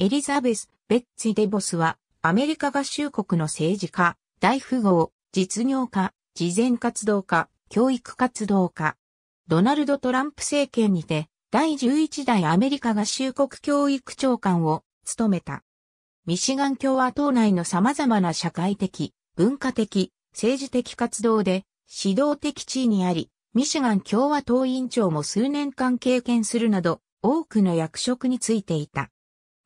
エリザベス・ベッツィ・デボスは、アメリカ合衆国の政治家、大富豪、実業家、慈善活動家、教育活動家。ドナルド・トランプ政権にて、第11代アメリカ合衆国教育長官を務めた。ミシガン共和党内の様々な社会的、文化的、政治的活動で指導的地位にあり、ミシガン共和党委員長も数年間経験するなど、多くの役職についていた。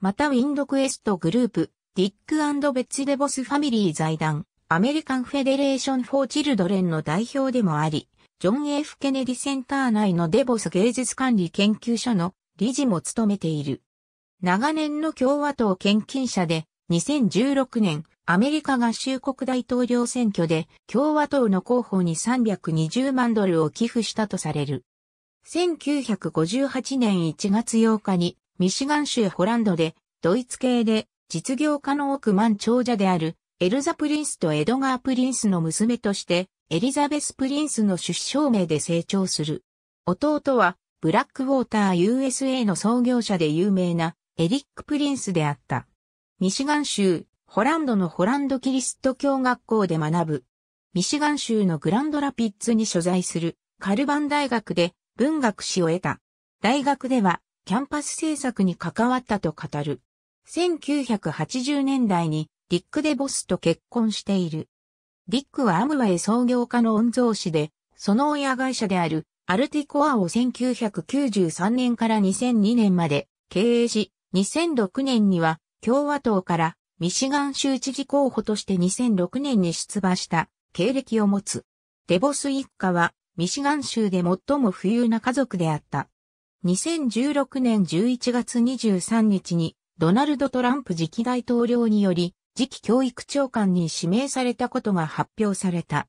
またウィンドクエストグループ、ディックベッツデボスファミリー財団、アメリカンフェデレーション・フォー・チルドレンの代表でもあり、ジョン・ F・ ケネディセンター内のデボス芸術管理研究所の理事も務めている。長年の共和党献金者で、2016年、アメリカ合衆国大統領選挙で共和党の候補に320万ドルを寄付したとされる。1958年1月8日にミシガン州ホランドで、ドイツ系で、実業家の億万長者である、エルザ・プリンスとエドガー・プリンスの娘として、エリザベス・プリンスの出生名で成長する。弟は、ブラックウォーター USA の創業者で有名な、エリック・プリンスであった。ミシガン州、ホランドのホランドキリスト教学校で学ぶ。ミシガン州のグランドラピッツに所在するカルバン大学で文学史を得た。大学ではキャンパス政策に関わったと語る。1980年代にディック・デ・ボスと結婚している。ディックはアムウェイ創業家の御曹司で、その親会社であるアルティコアを1993年から2002年まで経営し、2006年には共和党からミシガン州知事候補として2006年に出馬した経歴を持つ。デボス一家はミシガン州で最も富裕な家族であった。2016年11月23日にドナルド・トランプ次期大統領により次期教育長官に指名されたことが発表された。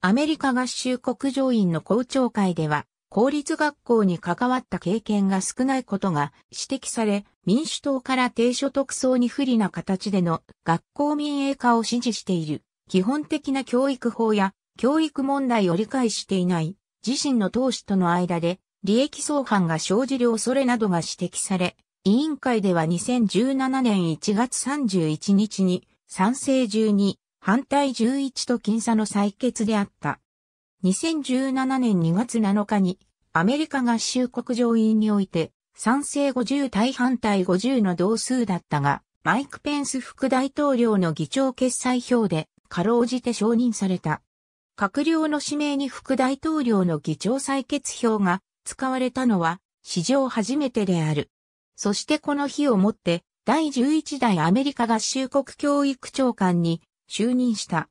アメリカ合衆国上院の校長会では、公立学校に関わった経験が少ないことが指摘され、民主党から低所得層に不利な形での学校民営化を支持している、基本的な教育法や教育問題を理解していない、自身の党首との間で利益相反が生じる恐れなどが指摘され、委員会では2017年1月31日に賛成12、反対11と僅差の採決であった。2017年2月7日にアメリカ合衆国上院において賛成50対反対50の同数だったが、マイク・ペンス副大統領の議長決裁票でかろうじて承認された。閣僚の指名に副大統領の議長採決票が使われたのは史上初めてである。そしてこの日をもって第11代アメリカ合衆国教育長官に就任した。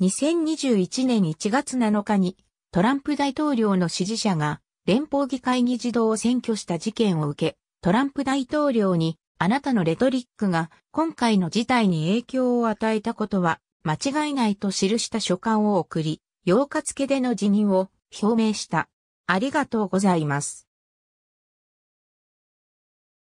2021年1月7日にトランプ大統領の支持者が連邦議会議事堂を占拠した事件を受け、トランプ大統領にあなたのレトリックが今回の事態に影響を与えたことは間違いないと記した書簡を送り、8日付での辞任を表明した。ありがとうございます。